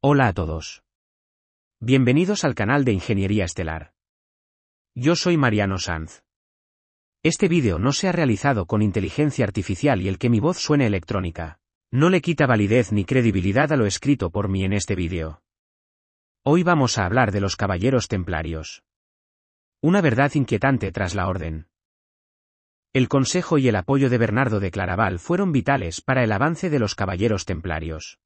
Hola a todos. Bienvenidos al canal de Ingeniería Estelar. Yo soy Mariano Sanz. Este vídeo no se ha realizado con inteligencia artificial y el que mi voz suene electrónica. No le quita validez ni credibilidad a lo escrito por mí en este vídeo. Hoy vamos a hablar de los Caballeros Templarios. Una verdad inquietante tras la orden. El consejo y el apoyo de Bernardo de Claraval fueron vitales para el avance de los Caballeros Templarios.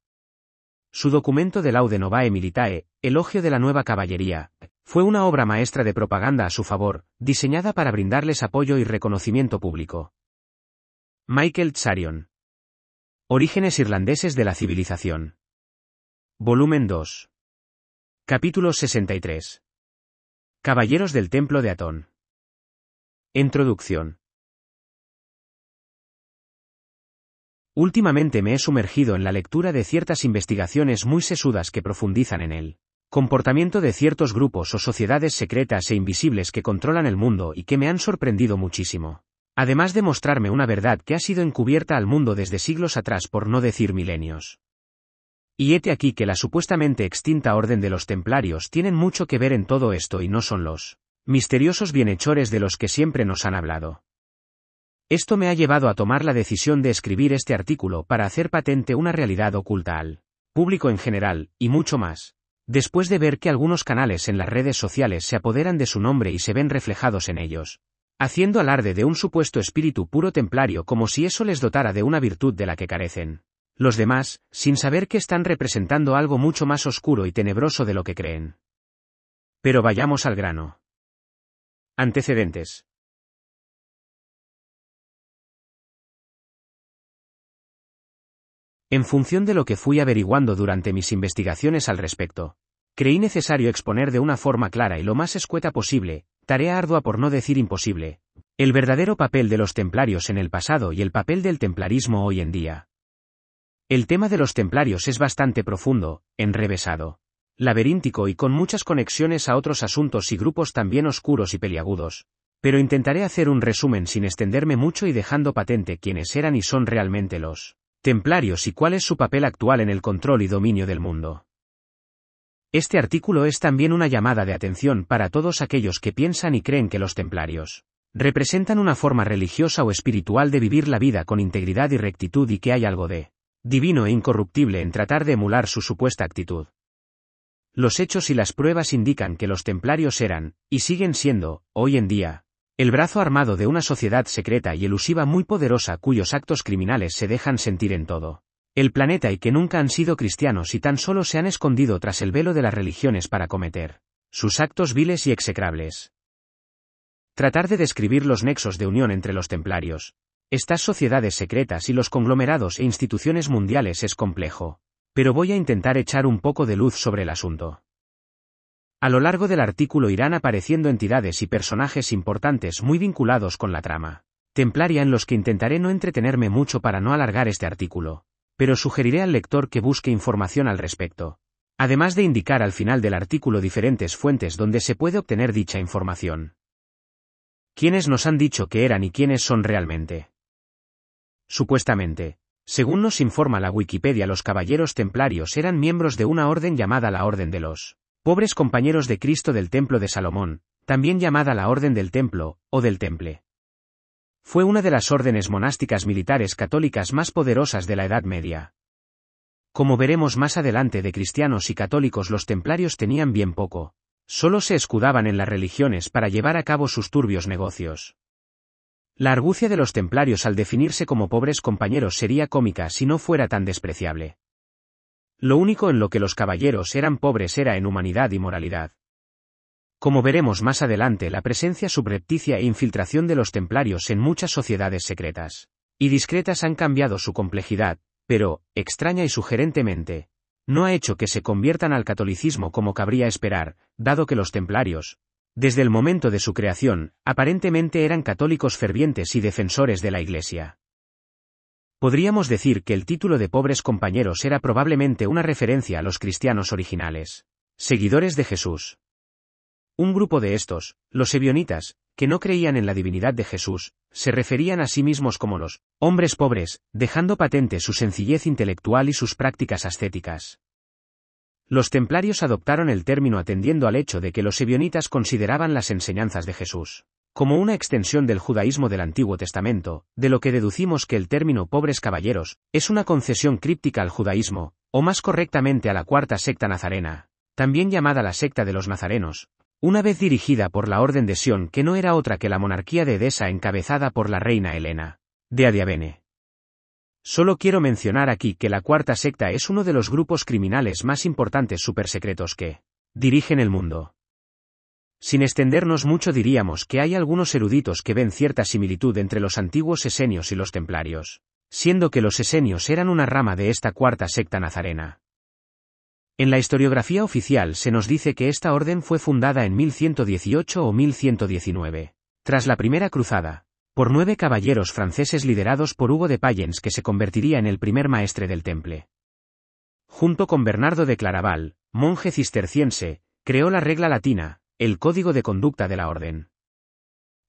Su documento de laude novae militae, elogio de la nueva caballería, fue una obra maestra de propaganda a su favor, diseñada para brindarles apoyo y reconocimiento público. Michael Tsarion. Orígenes irlandeses de la civilización. Volumen 2. Capítulo 63. Caballeros del Templo de Atón. Introducción. Últimamente me he sumergido en la lectura de ciertas investigaciones muy sesudas que profundizan en el comportamiento de ciertos grupos o sociedades secretas e invisibles que controlan el mundo y que me han sorprendido muchísimo. Además de mostrarme una verdad que ha sido encubierta al mundo desde siglos atrás por no decir milenios. Y hete aquí que la supuestamente extinta orden de los templarios tienen mucho que ver en todo esto y no son los misteriosos bienhechores de los que siempre nos han hablado. Esto me ha llevado a tomar la decisión de escribir este artículo para hacer patente una realidad oculta al público en general, y mucho más. Después de ver que algunos canales en las redes sociales se apoderan de su nombre y se ven reflejados en ellos, haciendo alarde de un supuesto espíritu puro templario como si eso les dotara de una virtud de la que carecen. Los demás, sin saber que están representando algo mucho más oscuro y tenebroso de lo que creen. Pero vayamos al grano. Antecedentes. En función de lo que fui averiguando durante mis investigaciones al respecto, creí necesario exponer de una forma clara y lo más escueta posible, tarea ardua por no decir imposible, el verdadero papel de los templarios en el pasado y el papel del templarismo hoy en día. El tema de los templarios es bastante profundo, enrevesado, laberíntico y con muchas conexiones a otros asuntos y grupos también oscuros y peliagudos, pero intentaré hacer un resumen sin extenderme mucho y dejando patente quiénes eran y son realmente los Templarios y cuál es su papel actual en el control y dominio del mundo. Este artículo es también una llamada de atención para todos aquellos que piensan y creen que los templarios representan una forma religiosa o espiritual de vivir la vida con integridad y rectitud y que hay algo de divino e incorruptible en tratar de emular su supuesta actitud. Los hechos y las pruebas indican que los templarios eran, y siguen siendo, hoy en día, el brazo armado de una sociedad secreta y elusiva muy poderosa cuyos actos criminales se dejan sentir en todo. El planeta y que nunca han sido cristianos y tan solo se han escondido tras el velo de las religiones para cometer sus actos viles y execrables. Tratar de describir los nexos de unión entre los templarios, estas sociedades secretas y los conglomerados e instituciones mundiales es complejo, pero voy a intentar echar un poco de luz sobre el asunto. A lo largo del artículo irán apareciendo entidades y personajes importantes muy vinculados con la trama. Templaria en los que intentaré no entretenerme mucho para no alargar este artículo, pero sugeriré al lector que busque información al respecto. Además de indicar al final del artículo diferentes fuentes donde se puede obtener dicha información. ¿Quiénes nos han dicho que eran y quiénes son realmente? Supuestamente, según nos informa la Wikipedia, los caballeros templarios eran miembros de una orden llamada la Orden de los Pobres compañeros de Cristo del Templo de Salomón, también llamada la Orden del Templo, o del Temple. Fue una de las órdenes monásticas militares católicas más poderosas de la Edad Media. Como veremos más adelante de cristianos y católicos los templarios tenían bien poco, solo se escudaban en las religiones para llevar a cabo sus turbios negocios. La argucia de los templarios al definirse como pobres compañeros sería cómica si no fuera tan despreciable. Lo único en lo que los caballeros eran pobres era en humanidad y moralidad. Como veremos más adelante, la presencia subrepticia e infiltración de los templarios en muchas sociedades secretas y discretas han cambiado su complejidad, pero, extraña y sugerentemente, no ha hecho que se conviertan al catolicismo como cabría esperar, dado que los templarios, desde el momento de su creación, aparentemente eran católicos fervientes y defensores de la Iglesia. Podríamos decir que el título de pobres compañeros era probablemente una referencia a los cristianos originales, seguidores de Jesús. Un grupo de estos, los ebionitas, que no creían en la divinidad de Jesús, se referían a sí mismos como los hombres pobres, dejando patente su sencillez intelectual y sus prácticas ascéticas. Los templarios adoptaron el término atendiendo al hecho de que los ebionitas consideraban las enseñanzas de Jesús como una extensión del judaísmo del Antiguo Testamento, de lo que deducimos que el término pobres caballeros es una concesión críptica al judaísmo, o más correctamente a la cuarta secta nazarena, también llamada la secta de los nazarenos, una vez dirigida por la Orden de Sion que no era otra que la monarquía de Edesa encabezada por la reina Helena, de Adiabene. Solo quiero mencionar aquí que la cuarta secta es uno de los grupos criminales más importantes supersecretos que dirigen el mundo. Sin extendernos mucho diríamos que hay algunos eruditos que ven cierta similitud entre los antiguos esenios y los templarios, siendo que los esenios eran una rama de esta cuarta secta nazarena. En la historiografía oficial se nos dice que esta orden fue fundada en 1118 o 1119, tras la Primera Cruzada, por nueve caballeros franceses liderados por Hugo de Payens que se convertiría en el primer maestre del temple. Junto con Bernardo de Claraval, monje cisterciense, creó la regla latina, el código de conducta de la orden.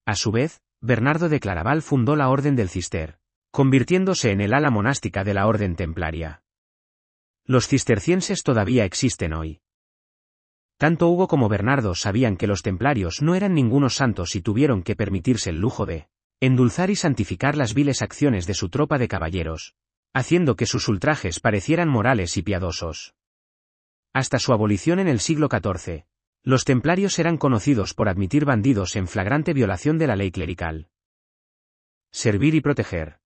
A su vez, Bernardo de Claraval fundó la Orden del Cister, convirtiéndose en el ala monástica de la Orden Templaria. Los cistercienses todavía existen hoy. Tanto Hugo como Bernardo sabían que los templarios no eran ningunos santos y tuvieron que permitirse el lujo de endulzar y santificar las viles acciones de su tropa de caballeros, haciendo que sus ultrajes parecieran morales y piadosos. Hasta su abolición en el siglo XIV, los templarios eran conocidos por admitir bandidos en flagrante violación de la ley clerical. Servir y proteger.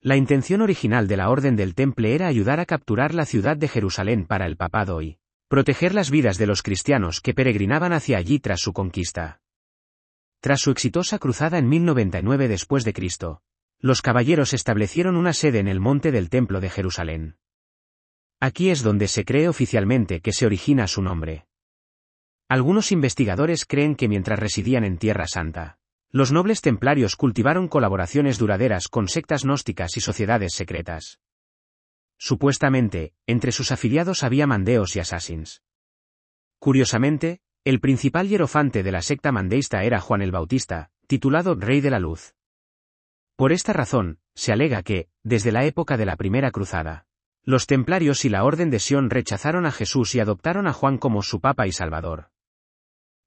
La intención original de la Orden del Temple era ayudar a capturar la ciudad de Jerusalén para el papado y proteger las vidas de los cristianos que peregrinaban hacia allí tras su conquista. Tras su exitosa cruzada en 1099 después de Cristo, los caballeros establecieron una sede en el monte del Templo de Jerusalén. Aquí es donde se cree oficialmente que se origina su nombre. Algunos investigadores creen que mientras residían en Tierra Santa, los nobles templarios cultivaron colaboraciones duraderas con sectas gnósticas y sociedades secretas. Supuestamente, entre sus afiliados había mandeos y assassins. Curiosamente, el principal hierofante de la secta mandeísta era Juan el Bautista, titulado Rey de la Luz. Por esta razón, se alega que, desde la época de la Primera Cruzada, los templarios y la Orden de Sion rechazaron a Jesús y adoptaron a Juan como su Papa y Salvador.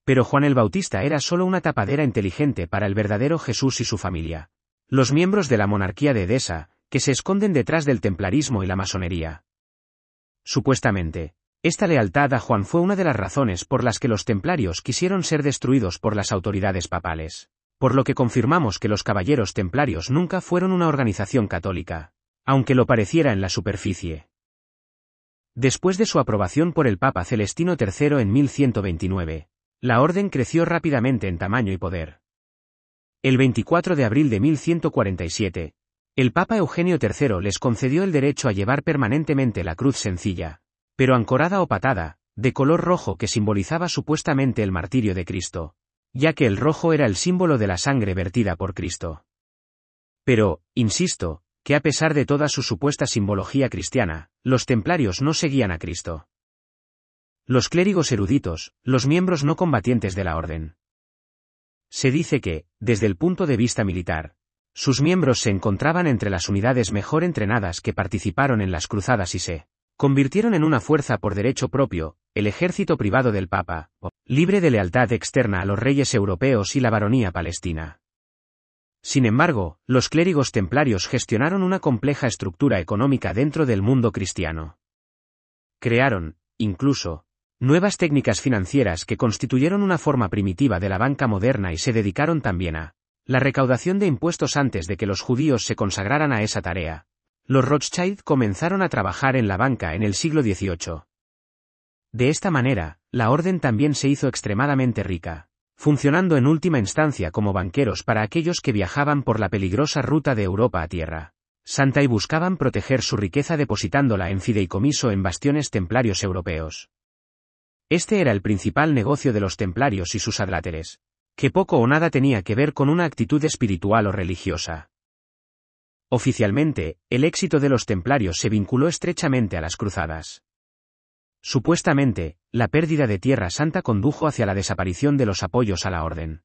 Pero Juan el Bautista era solo una tapadera inteligente para el verdadero Jesús y su familia. Los miembros de la monarquía de Edesa, que se esconden detrás del templarismo y la masonería. Supuestamente, esta lealtad a Juan fue una de las razones por las que los templarios quisieron ser destruidos por las autoridades papales, por lo que confirmamos que los caballeros templarios nunca fueron una organización católica, aunque lo pareciera en la superficie. Después de su aprobación por el Papa Celestino III en 1129, la orden creció rápidamente en tamaño y poder. El 24 de abril de 1147, el Papa Eugenio III les concedió el derecho a llevar permanentemente la cruz sencilla, pero ancorada o patada, de color rojo que simbolizaba supuestamente el martirio de Cristo, ya que el rojo era el símbolo de la sangre vertida por Cristo. Pero, insisto, que a pesar de toda su supuesta simbología cristiana, los templarios no seguían a Cristo los clérigos eruditos, los miembros no combatientes de la orden. Se dice que, desde el punto de vista militar, sus miembros se encontraban entre las unidades mejor entrenadas que participaron en las cruzadas y se convirtieron en una fuerza por derecho propio, el ejército privado del Papa, libre de lealtad externa a los reyes europeos y la baronía palestina. Sin embargo, los clérigos templarios gestionaron una compleja estructura económica dentro del mundo cristiano. Crearon, incluso, Nuevas técnicas financieras que constituyeron una forma primitiva de la banca moderna y se dedicaron también a la recaudación de impuestos antes de que los judíos se consagraran a esa tarea. Los Rothschild comenzaron a trabajar en la banca en el siglo XVIII. De esta manera, la orden también se hizo extremadamente rica, funcionando en última instancia como banqueros para aquellos que viajaban por la peligrosa ruta de Europa a tierra. Santa y buscaban proteger su riqueza depositándola en fideicomiso en bastiones templarios europeos. Este era el principal negocio de los templarios y sus adláteres, que poco o nada tenía que ver con una actitud espiritual o religiosa. Oficialmente, el éxito de los templarios se vinculó estrechamente a las cruzadas. Supuestamente, la pérdida de Tierra Santa condujo hacia la desaparición de los apoyos a la orden.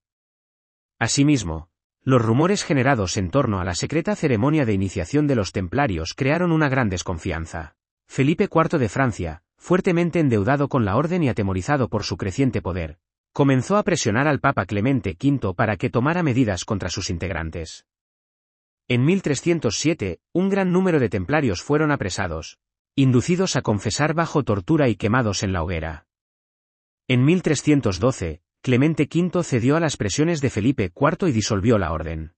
Asimismo, los rumores generados en torno a la secreta ceremonia de iniciación de los templarios crearon una gran desconfianza. Felipe IV de Francia, fuertemente endeudado con la orden y atemorizado por su creciente poder, comenzó a presionar al Papa Clemente V para que tomara medidas contra sus integrantes. En 1307, un gran número de templarios fueron apresados, inducidos a confesar bajo tortura y quemados en la hoguera. En 1312, Clemente V cedió a las presiones de Felipe IV y disolvió la orden.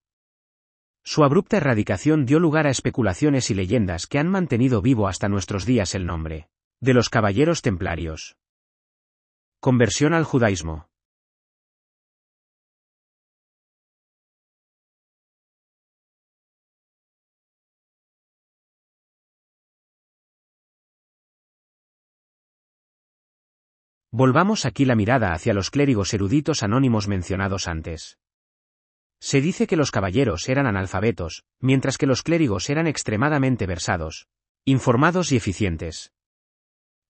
Su abrupta erradicación dio lugar a especulaciones y leyendas que han mantenido vivo hasta nuestros días el nombre. De los caballeros templarios. Conversión al judaísmo. Volvamos aquí la mirada hacia los clérigos eruditos anónimos mencionados antes. Se dice que los caballeros eran analfabetos, mientras que los clérigos eran extremadamente versados, informados y eficientes.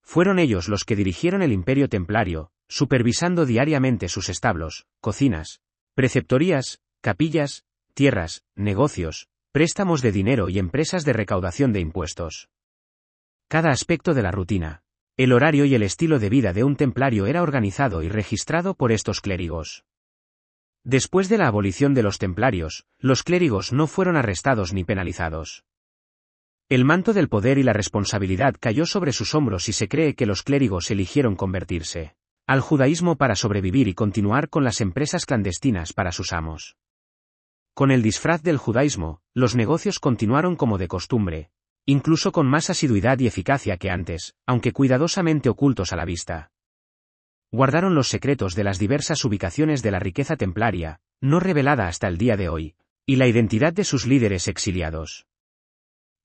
Fueron ellos los que dirigieron el imperio templario, supervisando diariamente sus establos, cocinas, preceptorías, capillas, tierras, negocios, préstamos de dinero y empresas de recaudación de impuestos. Cada aspecto de la rutina, el horario y el estilo de vida de un templario era organizado y registrado por estos clérigos. Después de la abolición de los templarios, los clérigos no fueron arrestados ni penalizados. El manto del poder y la responsabilidad cayó sobre sus hombros y se cree que los clérigos eligieron convertirse al judaísmo para sobrevivir y continuar con las empresas clandestinas para sus amos. Con el disfraz del judaísmo, los negocios continuaron como de costumbre, incluso con más asiduidad y eficacia que antes, aunque cuidadosamente ocultos a la vista. Guardaron los secretos de las diversas ubicaciones de la riqueza templaria, no revelada hasta el día de hoy, y la identidad de sus líderes exiliados.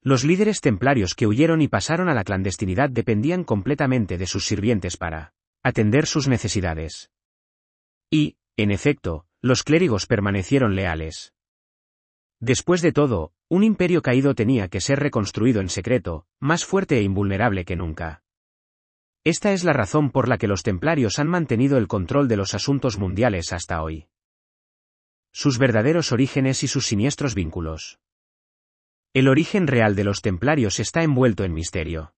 Los líderes templarios que huyeron y pasaron a la clandestinidad dependían completamente de sus sirvientes para atender sus necesidades. Y, en efecto, los clérigos permanecieron leales. Después de todo, un imperio caído tenía que ser reconstruido en secreto, más fuerte e invulnerable que nunca. Esta es la razón por la que los templarios han mantenido el control de los asuntos mundiales hasta hoy. Sus verdaderos orígenes y sus siniestros vínculos. El origen real de los templarios está envuelto en misterio.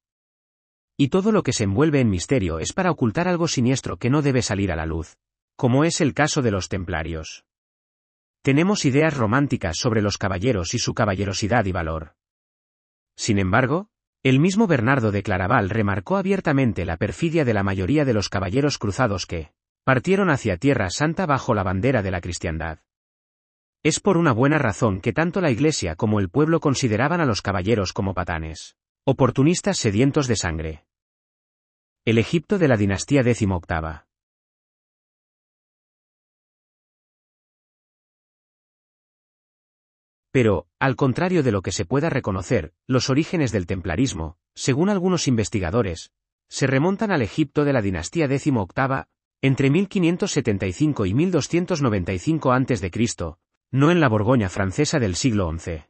Y todo lo que se envuelve en misterio es para ocultar algo siniestro que no debe salir a la luz, como es el caso de los templarios. Tenemos ideas románticas sobre los caballeros y su caballerosidad y valor. Sin embargo, el mismo Bernardo de Claraval remarcó abiertamente la perfidia de la mayoría de los caballeros cruzados que partieron hacia Tierra Santa bajo la bandera de la cristiandad. Es por una buena razón que tanto la Iglesia como el pueblo consideraban a los caballeros como patanes, oportunistas sedientos de sangre. El Egipto de la dinastía XVIII. Pero, al contrario de lo que se pueda reconocer, los orígenes del templarismo, según algunos investigadores, se remontan al Egipto de la dinastía XVIII, entre 1575 y 1295 a.C., no en la Borgoña francesa del siglo XI.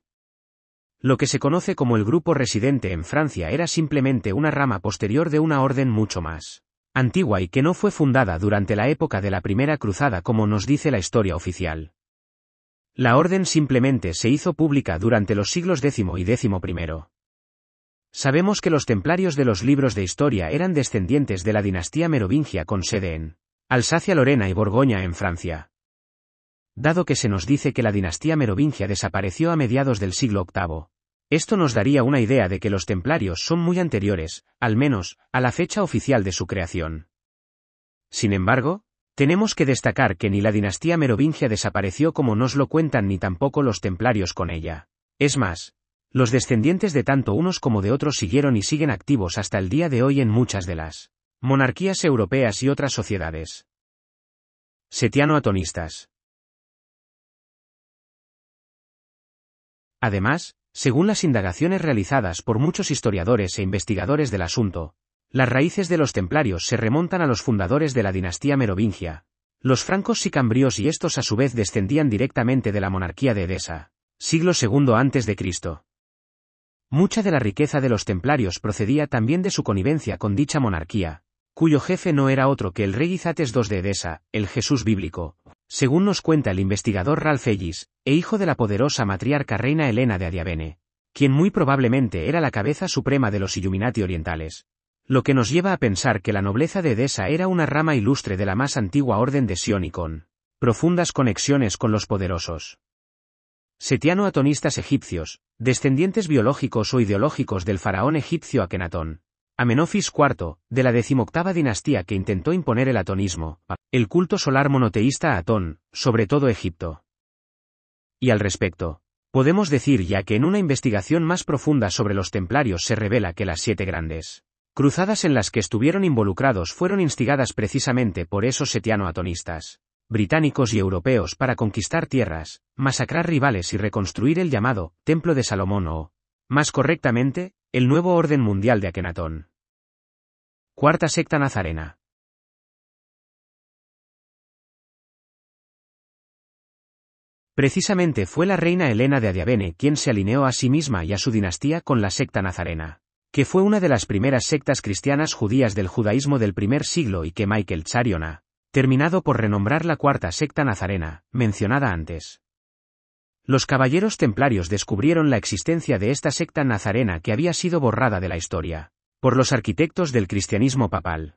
Lo que se conoce como el grupo residente en Francia era simplemente una rama posterior de una orden mucho más antigua y que no fue fundada durante la época de la Primera Cruzada como nos dice la historia oficial. La orden simplemente se hizo pública durante los siglos X y XI. Sabemos que los templarios de los libros de historia eran descendientes de la dinastía merovingia con sede en Alsacia-Lorena y Borgoña en Francia dado que se nos dice que la dinastía merovingia desapareció a mediados del siglo VIII. Esto nos daría una idea de que los templarios son muy anteriores, al menos, a la fecha oficial de su creación. Sin embargo, tenemos que destacar que ni la dinastía merovingia desapareció como nos lo cuentan ni tampoco los templarios con ella. Es más, los descendientes de tanto unos como de otros siguieron y siguen activos hasta el día de hoy en muchas de las monarquías europeas y otras sociedades. Setiano-atonistas. Además, según las indagaciones realizadas por muchos historiadores e investigadores del asunto, las raíces de los templarios se remontan a los fundadores de la dinastía merovingia. Los francos y cambrios y estos a su vez descendían directamente de la monarquía de Edesa, siglo II antes de Cristo. Mucha de la riqueza de los templarios procedía también de su connivencia con dicha monarquía, cuyo jefe no era otro que el rey Izates II de Edesa, el Jesús bíblico, según nos cuenta el investigador Ralph Ellis, e hijo de la poderosa matriarca reina Elena de Adiabene, quien muy probablemente era la cabeza suprema de los Illuminati orientales. Lo que nos lleva a pensar que la nobleza de Edesa era una rama ilustre de la más antigua orden de Sion y con profundas conexiones con los poderosos. Setiano-atonistas egipcios, descendientes biológicos o ideológicos del faraón egipcio Akenatón, Amenofis IV, de la decimoctava dinastía que intentó imponer el atonismo, el culto solar monoteísta a Atón, sobre todo Egipto. Y al respecto, podemos decir ya que en una investigación más profunda sobre los templarios se revela que las siete grandes cruzadas en las que estuvieron involucrados fueron instigadas precisamente por esos setiano-atonistas, británicos y europeos para conquistar tierras, masacrar rivales y reconstruir el llamado Templo de Salomón o, más correctamente, el nuevo orden mundial de Akenatón. Cuarta secta nazarena. Precisamente fue la reina Elena de Adiabene quien se alineó a sí misma y a su dinastía con la secta nazarena, que fue una de las primeras sectas cristianas judías del judaísmo del primer siglo y que Michael Tsariona, terminado por renombrar la cuarta secta nazarena, mencionada antes. Los caballeros templarios descubrieron la existencia de esta secta nazarena que había sido borrada de la historia, por los arquitectos del cristianismo papal.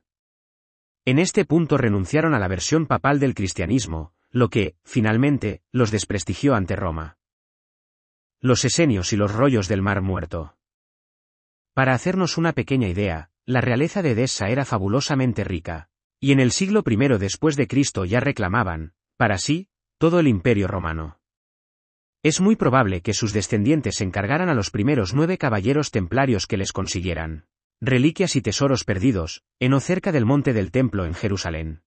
En este punto renunciaron a la versión papal del cristianismo, lo que, finalmente, los desprestigió ante Roma. Los esenios y los rollos del Mar Muerto. Para hacernos una pequeña idea, la realeza de Edesa era fabulosamente rica, y en el siglo I después de Cristo ya reclamaban, para sí, todo el imperio romano. Es muy probable que sus descendientes encargaran a los primeros nueve caballeros templarios que les consiguieran. Reliquias y tesoros perdidos, en o cerca del monte del templo en Jerusalén.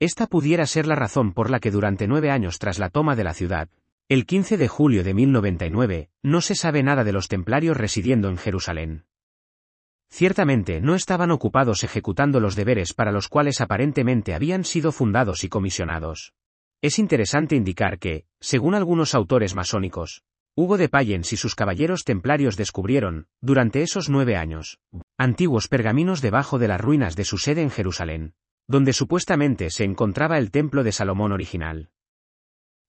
Esta pudiera ser la razón por la que durante nueve años tras la toma de la ciudad, el 15 de julio de 1099, no se sabe nada de los templarios residiendo en Jerusalén. Ciertamente no estaban ocupados ejecutando los deberes para los cuales aparentemente habían sido fundados y comisionados. Es interesante indicar que, según algunos autores masónicos, Hugo de Payens y sus caballeros templarios descubrieron, durante esos nueve años, antiguos pergaminos debajo de las ruinas de su sede en Jerusalén, donde supuestamente se encontraba el templo de Salomón original.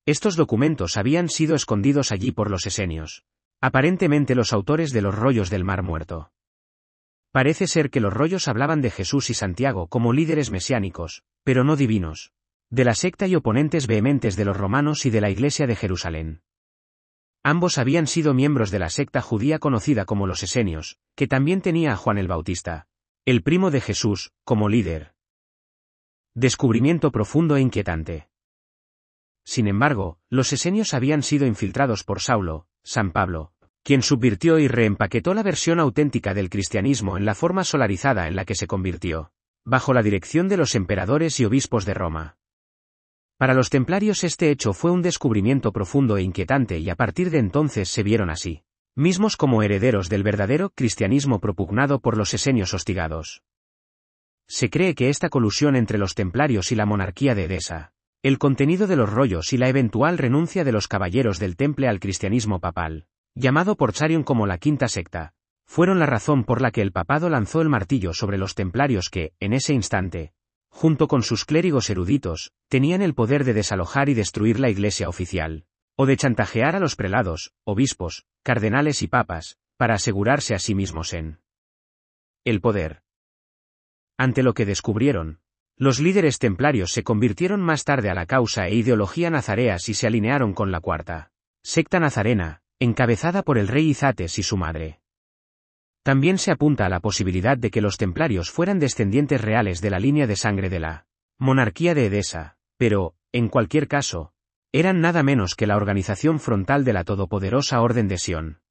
Estos documentos habían sido escondidos allí por los esenios, aparentemente los autores de los rollos del Mar Muerto. Parece ser que los rollos hablaban de Jesús y Santiago como líderes mesiánicos, pero no divinos, de la secta y oponentes vehementes de los romanos y de la Iglesia de Jerusalén. Ambos habían sido miembros de la secta judía conocida como los Esenios, que también tenía a Juan el Bautista, el primo de Jesús, como líder. Descubrimiento profundo e inquietante. Sin embargo, los Esenios habían sido infiltrados por Saulo, San Pablo, quien subvirtió y reempaquetó la versión auténtica del cristianismo en la forma solarizada en la que se convirtió, bajo la dirección de los emperadores y obispos de Roma. Para los templarios este hecho fue un descubrimiento profundo e inquietante y a partir de entonces se vieron así, mismos como herederos del verdadero cristianismo propugnado por los esenios hostigados. Se cree que esta colusión entre los templarios y la monarquía de Edesa, el contenido de los rollos y la eventual renuncia de los caballeros del temple al cristianismo papal, llamado por Charion como la quinta secta, fueron la razón por la que el papado lanzó el martillo sobre los templarios que, en ese instante, junto con sus clérigos eruditos, tenían el poder de desalojar y destruir la iglesia oficial, o de chantajear a los prelados, obispos, cardenales y papas, para asegurarse a sí mismos en el poder. Ante lo que descubrieron, los líderes templarios se convirtieron más tarde a la causa e ideología nazareas y se alinearon con la cuarta secta nazarena, encabezada por el rey Izates y su madre. También se apunta a la posibilidad de que los templarios fueran descendientes reales de la línea de sangre de la monarquía de Edesa, pero, en cualquier caso, eran nada menos que la organización frontal de la todopoderosa Orden de Sion.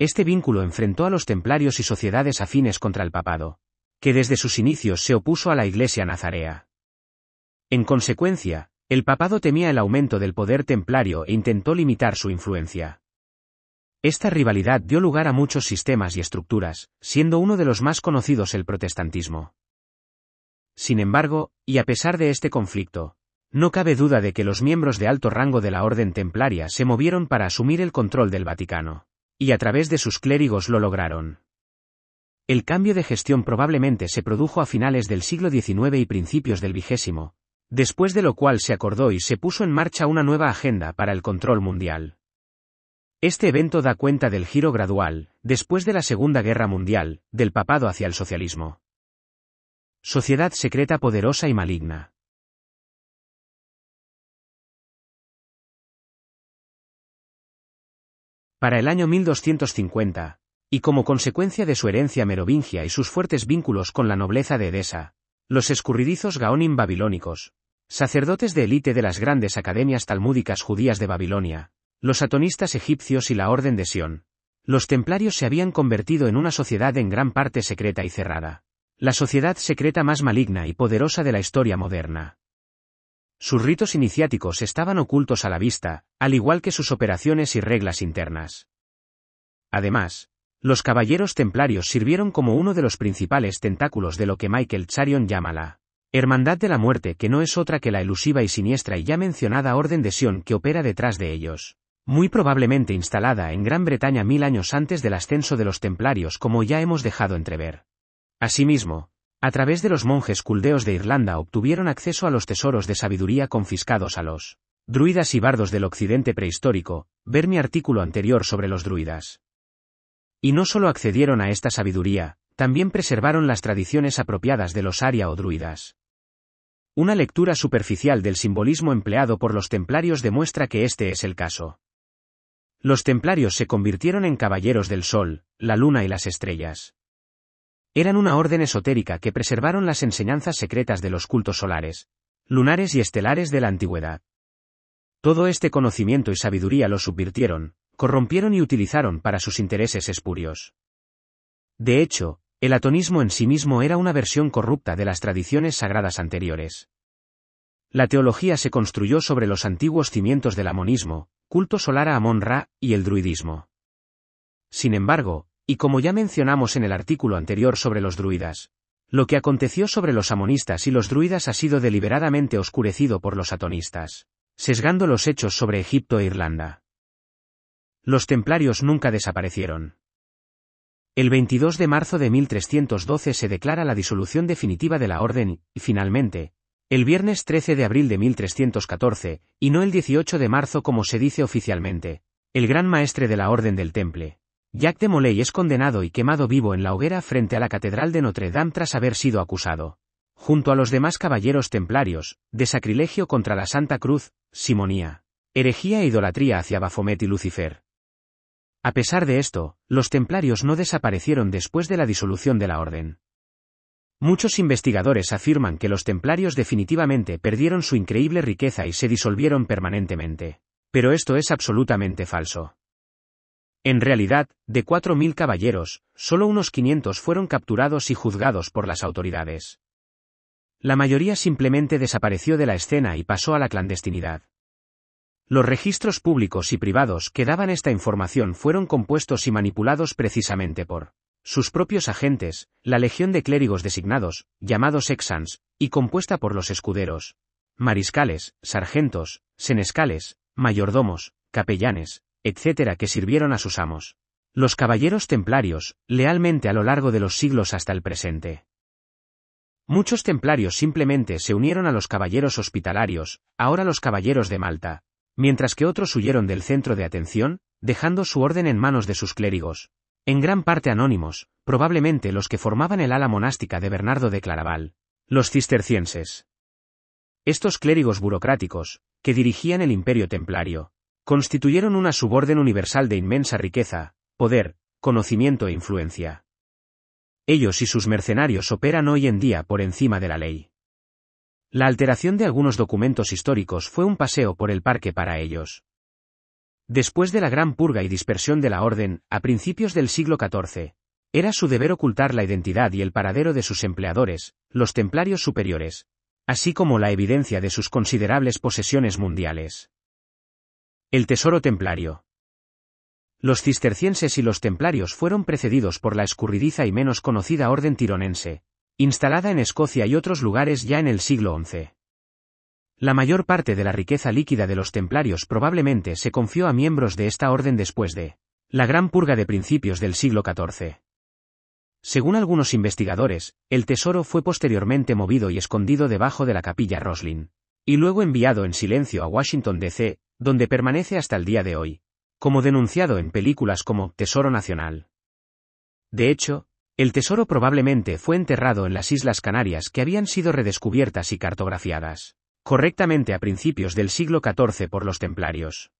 Este vínculo enfrentó a los templarios y sociedades afines contra el papado, que desde sus inicios se opuso a la Iglesia nazarea. En consecuencia, el papado temía el aumento del poder templario e intentó limitar su influencia. Esta rivalidad dio lugar a muchos sistemas y estructuras, siendo uno de los más conocidos el protestantismo. Sin embargo, y a pesar de este conflicto, no cabe duda de que los miembros de alto rango de la Orden Templaria se movieron para asumir el control del Vaticano, y a través de sus clérigos lo lograron. El cambio de gestión probablemente se produjo a finales del siglo XIX y principios del XX, después de lo cual se acordó y se puso en marcha una nueva agenda para el control mundial. Este evento da cuenta del giro gradual, después de la Segunda Guerra Mundial, del papado hacia el socialismo. Sociedad secreta poderosa y maligna. Para el año 1250, y como consecuencia de su herencia merovingia y sus fuertes vínculos con la nobleza de Edesa, los escurridizos gaonim babilónicos, sacerdotes de élite de las grandes academias talmúdicas judías de Babilonia, los atonistas egipcios y la Orden de Sion, los templarios se habían convertido en una sociedad en gran parte secreta y cerrada. La sociedad secreta más maligna y poderosa de la historia moderna. Sus ritos iniciáticos estaban ocultos a la vista, al igual que sus operaciones y reglas internas. Además, los caballeros templarios sirvieron como uno de los principales tentáculos de lo que Michael Charion llama la Hermandad de la Muerte, que no es otra que la elusiva y siniestra y ya mencionada Orden de Sion que opera detrás de ellos muy probablemente instalada en Gran Bretaña mil años antes del ascenso de los templarios como ya hemos dejado entrever. Asimismo, a través de los monjes culdeos de Irlanda obtuvieron acceso a los tesoros de sabiduría confiscados a los druidas y bardos del occidente prehistórico, ver mi artículo anterior sobre los druidas. Y no solo accedieron a esta sabiduría, también preservaron las tradiciones apropiadas de los aria o druidas. Una lectura superficial del simbolismo empleado por los templarios demuestra que este es el caso. Los templarios se convirtieron en caballeros del sol, la luna y las estrellas. Eran una orden esotérica que preservaron las enseñanzas secretas de los cultos solares, lunares y estelares de la antigüedad. Todo este conocimiento y sabiduría lo subvirtieron, corrompieron y utilizaron para sus intereses espurios. De hecho, el atonismo en sí mismo era una versión corrupta de las tradiciones sagradas anteriores. La teología se construyó sobre los antiguos cimientos del amonismo, culto solar a Amon-Ra, y el druidismo. Sin embargo, y como ya mencionamos en el artículo anterior sobre los druidas, lo que aconteció sobre los amonistas y los druidas ha sido deliberadamente oscurecido por los atonistas, sesgando los hechos sobre Egipto e Irlanda. Los templarios nunca desaparecieron. El 22 de marzo de 1312 se declara la disolución definitiva de la orden, y finalmente, el viernes 13 de abril de 1314, y no el 18 de marzo como se dice oficialmente. El gran maestre de la Orden del Temple. Jacques de Molay es condenado y quemado vivo en la hoguera frente a la Catedral de Notre Dame tras haber sido acusado, junto a los demás caballeros templarios, de sacrilegio contra la Santa Cruz, simonía, herejía e idolatría hacia Bafomet y Lucifer. A pesar de esto, los templarios no desaparecieron después de la disolución de la orden. Muchos investigadores afirman que los templarios definitivamente perdieron su increíble riqueza y se disolvieron permanentemente. Pero esto es absolutamente falso. En realidad, de 4.000 caballeros, solo unos 500 fueron capturados y juzgados por las autoridades. La mayoría simplemente desapareció de la escena y pasó a la clandestinidad. Los registros públicos y privados que daban esta información fueron compuestos y manipulados precisamente por sus propios agentes, la legión de clérigos designados, llamados exans, y compuesta por los escuderos, mariscales, sargentos, senescales, mayordomos, capellanes, etc., que sirvieron a sus amos. Los caballeros templarios, lealmente a lo largo de los siglos hasta el presente. Muchos templarios simplemente se unieron a los caballeros hospitalarios, ahora los caballeros de Malta, mientras que otros huyeron del centro de atención, dejando su orden en manos de sus clérigos, en gran parte anónimos, probablemente los que formaban el ala monástica de Bernardo de Claraval, los cistercienses. Estos clérigos burocráticos, que dirigían el imperio templario, constituyeron una suborden universal de inmensa riqueza, poder, conocimiento e influencia. Ellos y sus mercenarios operan hoy en día por encima de la ley. La alteración de algunos documentos históricos fue un paseo por el parque para ellos. Después de la gran purga y dispersión de la orden, a principios del siglo XIV, era su deber ocultar la identidad y el paradero de sus empleadores, los templarios superiores, así como la evidencia de sus considerables posesiones mundiales. El Tesoro Templario. Los cistercienses y los templarios fueron precedidos por la escurridiza y menos conocida Orden Tironense, instalada en Escocia y otros lugares ya en el siglo XI. La mayor parte de la riqueza líquida de los templarios probablemente se confió a miembros de esta orden después de la gran purga de principios del siglo XIV. Según algunos investigadores, el tesoro fue posteriormente movido y escondido debajo de la capilla Roslin, y luego enviado en silencio a Washington, D.C., donde permanece hasta el día de hoy, como denunciado en películas como Tesoro Nacional. De hecho, el tesoro probablemente fue enterrado en las Islas Canarias que habían sido redescubiertas y cartografiadas correctamente a principios del siglo XIV por los templarios.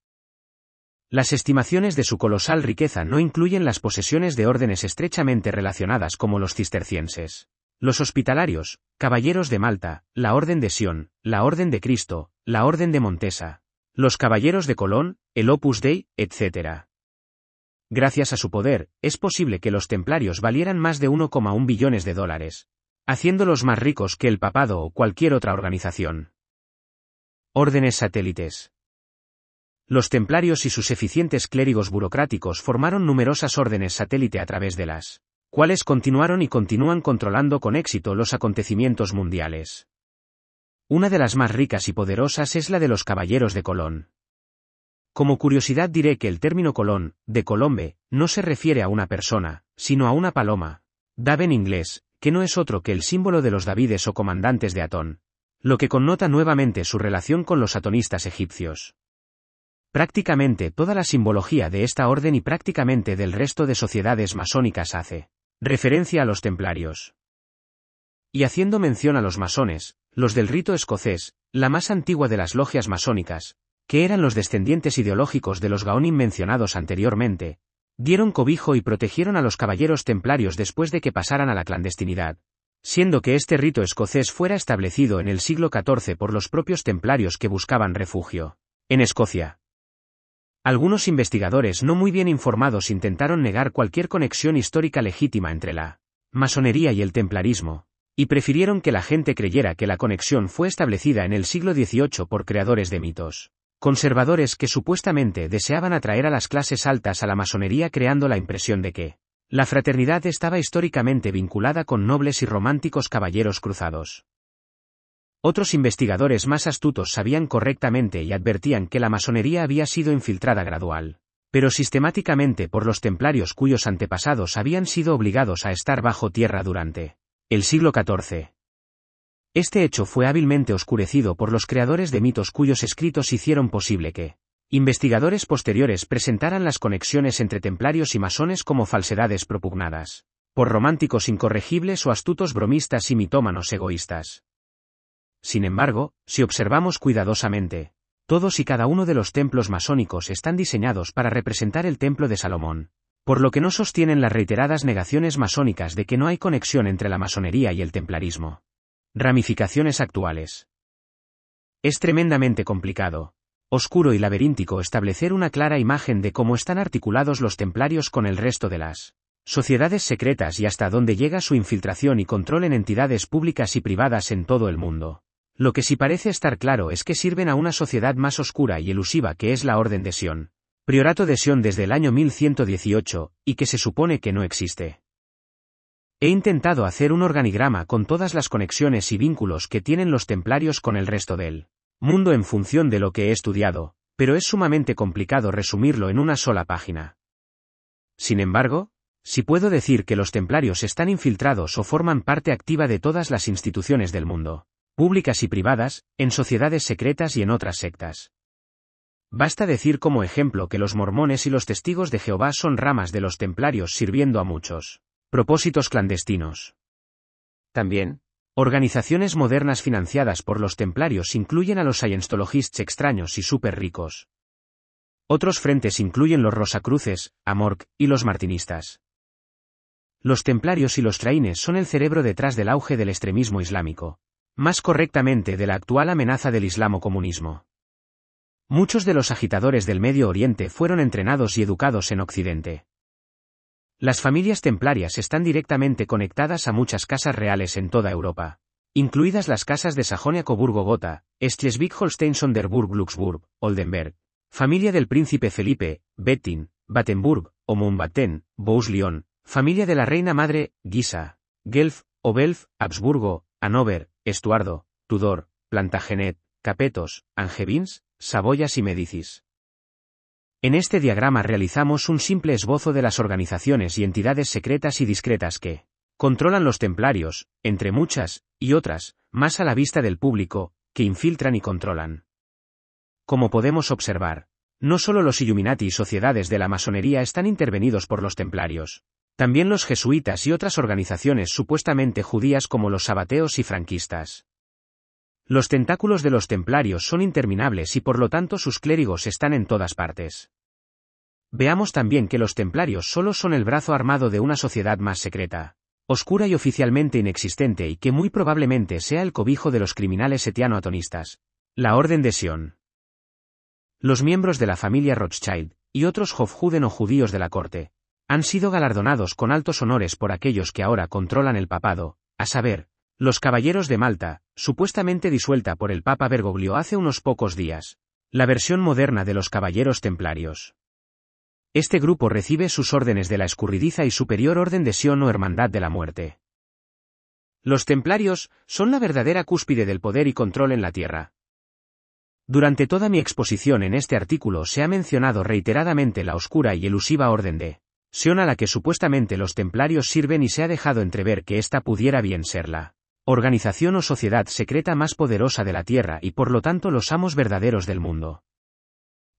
Las estimaciones de su colosal riqueza no incluyen las posesiones de órdenes estrechamente relacionadas como los cistercienses, los hospitalarios, caballeros de Malta, la Orden de Sion, la Orden de Cristo, la Orden de Montesa, los caballeros de Colón, el Opus Dei, etc. Gracias a su poder, es posible que los templarios valieran más de 1,1 billones de dólares, haciéndolos más ricos que el papado o cualquier otra organización. Órdenes satélites. Los templarios y sus eficientes clérigos burocráticos formaron numerosas órdenes satélite a través de las cuales continuaron y continúan controlando con éxito los acontecimientos mundiales. Una de las más ricas y poderosas es la de los caballeros de Colón. Como curiosidad diré que el término Colón, de Colombe, no se refiere a una persona, sino a una paloma, dave en inglés, que no es otro que el símbolo de los Davides o comandantes de Atón, lo que connota nuevamente su relación con los atonistas egipcios. Prácticamente toda la simbología de esta orden y prácticamente del resto de sociedades masónicas hace referencia a los templarios. Y haciendo mención a los masones, los del rito escocés, la más antigua de las logias masónicas, que eran los descendientes ideológicos de los Gaonim mencionados anteriormente, dieron cobijo y protegieron a los caballeros templarios después de que pasaran a la clandestinidad, siendo que este rito escocés fuera establecido en el siglo XIV por los propios templarios que buscaban refugio en Escocia. Algunos investigadores no muy bien informados intentaron negar cualquier conexión histórica legítima entre la masonería y el templarismo, y prefirieron que la gente creyera que la conexión fue establecida en el siglo XVIII por creadores de mitos, conservadores que supuestamente deseaban atraer a las clases altas a la masonería creando la impresión de que la fraternidad estaba históricamente vinculada con nobles y románticos caballeros cruzados. Otros investigadores más astutos sabían correctamente y advertían que la masonería había sido infiltrada gradual, pero sistemáticamente por los templarios cuyos antepasados habían sido obligados a estar bajo tierra durante el siglo XIV. Este hecho fue hábilmente oscurecido por los creadores de mitos cuyos escritos hicieron posible que Investigadores posteriores presentaran las conexiones entre templarios y masones como falsedades propugnadas por románticos incorregibles o astutos bromistas y mitómanos egoístas. Sin embargo, si observamos cuidadosamente, todos y cada uno de los templos masónicos están diseñados para representar el templo de Salomón, por lo que no sostienen las reiteradas negaciones masónicas de que no hay conexión entre la masonería y el templarismo. Ramificaciones actuales. Es tremendamente complicado, oscuro y laberíntico establecer una clara imagen de cómo están articulados los templarios con el resto de las sociedades secretas y hasta dónde llega su infiltración y control en entidades públicas y privadas en todo el mundo. Lo que sí parece estar claro es que sirven a una sociedad más oscura y elusiva que es la Orden de Sion, priorato de Sion desde el año 1118, y que se supone que no existe. He intentado hacer un organigrama con todas las conexiones y vínculos que tienen los templarios con el resto del mundo en función de lo que he estudiado, pero es sumamente complicado resumirlo en una sola página. Sin embargo, si puedo decir que los templarios están infiltrados o forman parte activa de todas las instituciones del mundo, públicas y privadas, en sociedades secretas y en otras sectas. Basta decir como ejemplo que los mormones y los testigos de Jehová son ramas de los templarios sirviendo a muchos propósitos clandestinos. También, Organizaciones modernas financiadas por los templarios incluyen a los scientologists extraños y súper ricos. Otros frentes incluyen los Rosacruces, Amorc y los Martinistas. Los templarios y los traines son el cerebro detrás del auge del extremismo islámico, más correctamente de la actual amenaza del islamo-comunismo. Muchos de los agitadores del Medio Oriente fueron entrenados y educados en Occidente. Las familias templarias están directamente conectadas a muchas casas reales en toda Europa, incluidas las casas de Sajonia-Coburgo-Gotha, holstein sonderburg luxburg Oldenburg, familia del príncipe Felipe, Bettin, Battenburg, o Mountbatten, bous lyon familia de la reina madre, Guisa, Guelf, Obelf, Habsburgo, Hanover, Estuardo, Tudor, Plantagenet, Capetos, Angevins, Saboyas y Medicis. En este diagrama realizamos un simple esbozo de las organizaciones y entidades secretas y discretas que controlan los templarios, entre muchas, y otras, más a la vista del público, que infiltran y controlan. Como podemos observar, no solo los Illuminati y sociedades de la masonería están intervenidos por los templarios, también los jesuitas y otras organizaciones supuestamente judías como los sabateos y franquistas. Los tentáculos de los templarios son interminables y por lo tanto sus clérigos están en todas partes. Veamos también que los templarios solo son el brazo armado de una sociedad más secreta, oscura y oficialmente inexistente y que muy probablemente sea el cobijo de los criminales etiano atonistas la Orden de Sion. Los miembros de la familia Rothschild, y otros Hofjuden o judíos de la corte, han sido galardonados con altos honores por aquellos que ahora controlan el papado, a saber, los Caballeros de Malta, supuestamente disuelta por el Papa Bergoglio hace unos pocos días. La versión moderna de los Caballeros Templarios. Este grupo recibe sus órdenes de la escurridiza y superior orden de Sion o Hermandad de la Muerte. Los templarios son la verdadera cúspide del poder y control en la Tierra. Durante toda mi exposición en este artículo se ha mencionado reiteradamente la oscura y elusiva orden de Sion a la que supuestamente los templarios sirven y se ha dejado entrever que esta pudiera bien serla organización o sociedad secreta más poderosa de la Tierra y por lo tanto los amos verdaderos del mundo.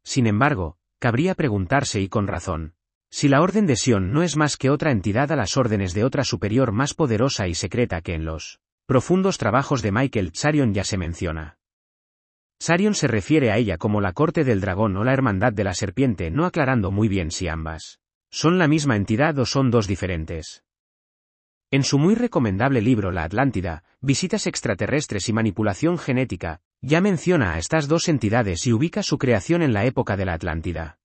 Sin embargo, cabría preguntarse y con razón, si la Orden de Sion no es más que otra entidad a las órdenes de otra superior más poderosa y secreta que en los profundos trabajos de Michael Sarion ya se menciona. Sarion se refiere a ella como la corte del dragón o la hermandad de la serpiente, no aclarando muy bien si ambas son la misma entidad o son dos diferentes. En su muy recomendable libro La Atlántida, Visitas extraterrestres y manipulación genética, ya menciona a estas dos entidades y ubica su creación en la época de la Atlántida.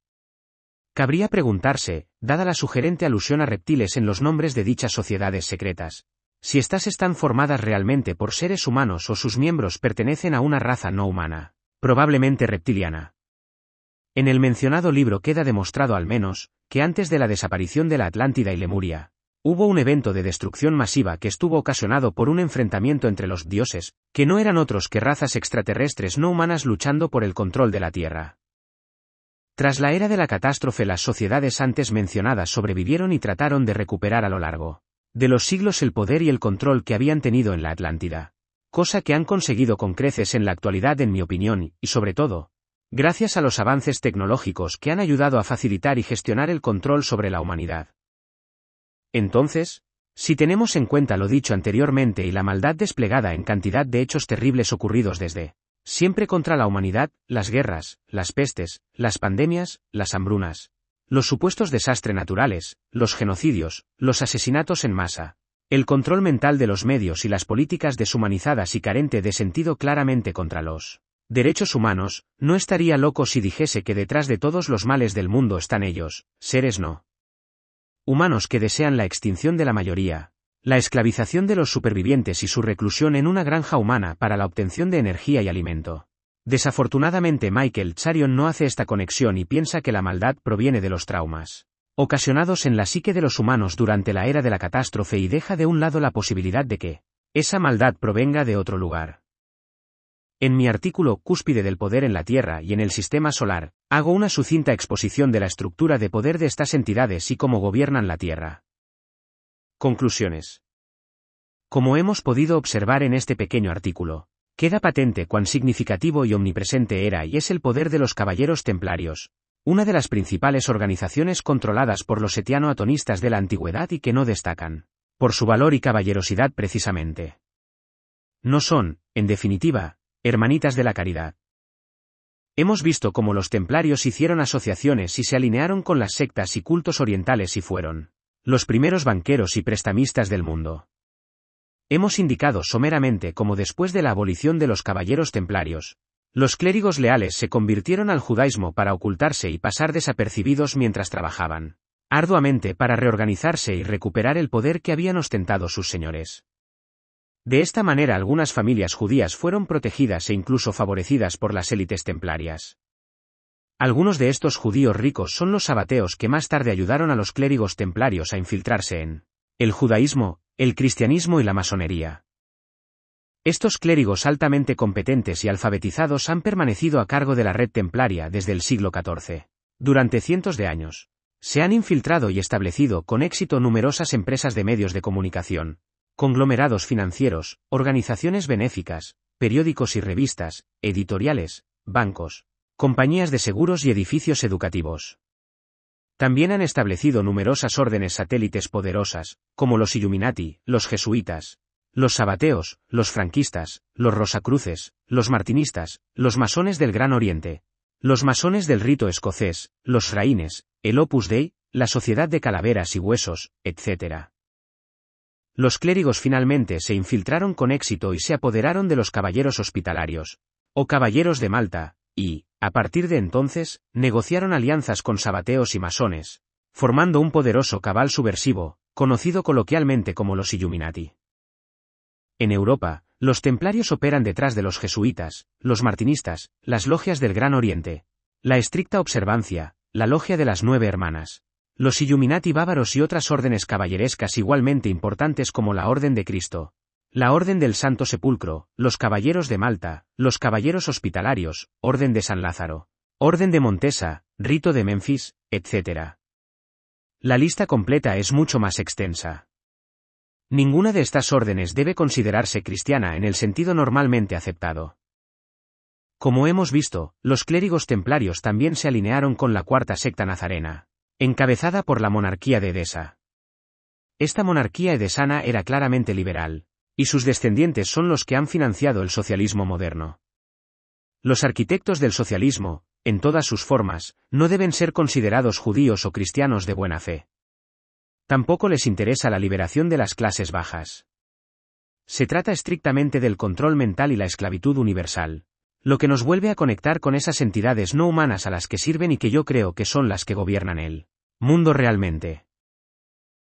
Cabría preguntarse, dada la sugerente alusión a reptiles en los nombres de dichas sociedades secretas, si estas están formadas realmente por seres humanos o sus miembros pertenecen a una raza no humana, probablemente reptiliana. En el mencionado libro queda demostrado al menos, que antes de la desaparición de la Atlántida y Lemuria, Hubo un evento de destrucción masiva que estuvo ocasionado por un enfrentamiento entre los dioses, que no eran otros que razas extraterrestres no humanas luchando por el control de la Tierra. Tras la era de la catástrofe las sociedades antes mencionadas sobrevivieron y trataron de recuperar a lo largo de los siglos el poder y el control que habían tenido en la Atlántida, cosa que han conseguido con creces en la actualidad en mi opinión, y sobre todo, gracias a los avances tecnológicos que han ayudado a facilitar y gestionar el control sobre la humanidad. Entonces, si tenemos en cuenta lo dicho anteriormente y la maldad desplegada en cantidad de hechos terribles ocurridos desde siempre contra la humanidad, las guerras, las pestes, las pandemias, las hambrunas, los supuestos desastres naturales, los genocidios, los asesinatos en masa, el control mental de los medios y las políticas deshumanizadas y carente de sentido claramente contra los derechos humanos, no estaría loco si dijese que detrás de todos los males del mundo están ellos, seres no humanos que desean la extinción de la mayoría, la esclavización de los supervivientes y su reclusión en una granja humana para la obtención de energía y alimento. Desafortunadamente Michael Charion no hace esta conexión y piensa que la maldad proviene de los traumas ocasionados en la psique de los humanos durante la era de la catástrofe y deja de un lado la posibilidad de que esa maldad provenga de otro lugar. En mi artículo Cúspide del Poder en la Tierra y en el Sistema Solar, Hago una sucinta exposición de la estructura de poder de estas entidades y cómo gobiernan la Tierra. Conclusiones. Como hemos podido observar en este pequeño artículo, queda patente cuán significativo y omnipresente era y es el poder de los caballeros templarios, una de las principales organizaciones controladas por los etiano-atonistas de la antigüedad y que no destacan, por su valor y caballerosidad precisamente. No son, en definitiva, hermanitas de la caridad, Hemos visto cómo los templarios hicieron asociaciones y se alinearon con las sectas y cultos orientales y fueron los primeros banqueros y prestamistas del mundo. Hemos indicado someramente cómo después de la abolición de los caballeros templarios, los clérigos leales se convirtieron al judaísmo para ocultarse y pasar desapercibidos mientras trabajaban arduamente para reorganizarse y recuperar el poder que habían ostentado sus señores. De esta manera algunas familias judías fueron protegidas e incluso favorecidas por las élites templarias. Algunos de estos judíos ricos son los sabateos que más tarde ayudaron a los clérigos templarios a infiltrarse en el judaísmo, el cristianismo y la masonería. Estos clérigos altamente competentes y alfabetizados han permanecido a cargo de la red templaria desde el siglo XIV. Durante cientos de años, se han infiltrado y establecido con éxito numerosas empresas de medios de comunicación, conglomerados financieros, organizaciones benéficas, periódicos y revistas, editoriales, bancos, compañías de seguros y edificios educativos. También han establecido numerosas órdenes satélites poderosas, como los Illuminati, los jesuitas, los sabateos, los franquistas, los rosacruces, los martinistas, los masones del Gran Oriente, los masones del rito escocés, los raínes, el Opus Dei, la Sociedad de Calaveras y Huesos, etc. Los clérigos finalmente se infiltraron con éxito y se apoderaron de los caballeros hospitalarios, o caballeros de Malta, y, a partir de entonces, negociaron alianzas con sabateos y masones, formando un poderoso cabal subversivo, conocido coloquialmente como los Illuminati. En Europa, los templarios operan detrás de los jesuitas, los martinistas, las logias del Gran Oriente, la estricta observancia, la logia de las nueve hermanas, los Illuminati bávaros y otras órdenes caballerescas igualmente importantes como la Orden de Cristo, la Orden del Santo Sepulcro, los Caballeros de Malta, los Caballeros Hospitalarios, Orden de San Lázaro, Orden de Montesa, Rito de Memphis, etc. La lista completa es mucho más extensa. Ninguna de estas órdenes debe considerarse cristiana en el sentido normalmente aceptado. Como hemos visto, los clérigos templarios también se alinearon con la cuarta secta nazarena encabezada por la monarquía de Edesa. Esta monarquía edesana era claramente liberal, y sus descendientes son los que han financiado el socialismo moderno. Los arquitectos del socialismo, en todas sus formas, no deben ser considerados judíos o cristianos de buena fe. Tampoco les interesa la liberación de las clases bajas. Se trata estrictamente del control mental y la esclavitud universal, lo que nos vuelve a conectar con esas entidades no humanas a las que sirven y que yo creo que son las que gobiernan el mundo realmente.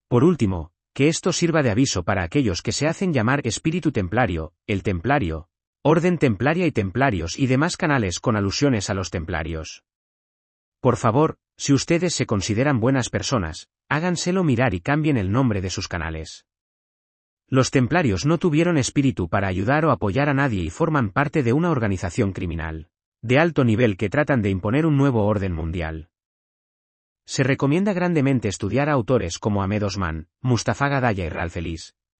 Por último, que esto sirva de aviso para aquellos que se hacen llamar espíritu templario, el templario, orden templaria y templarios y demás canales con alusiones a los templarios. Por favor, si ustedes se consideran buenas personas, háganselo mirar y cambien el nombre de sus canales. Los templarios no tuvieron espíritu para ayudar o apoyar a nadie y forman parte de una organización criminal, de alto nivel que tratan de imponer un nuevo orden mundial. Se recomienda grandemente estudiar a autores como Ahmed Osman, Mustafa Gadaya y Ralph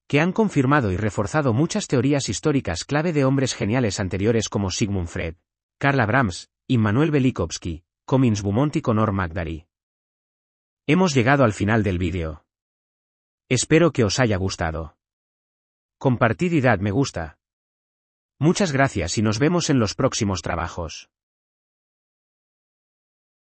que han confirmado y reforzado muchas teorías históricas clave de hombres geniales anteriores como Sigmund Fred, Karl Brahms, Immanuel Belikovsky, Comins Beaumont y Conor Magdari. Hemos llegado al final del vídeo. Espero que os haya gustado compartid y me gusta. Muchas gracias y nos vemos en los próximos trabajos.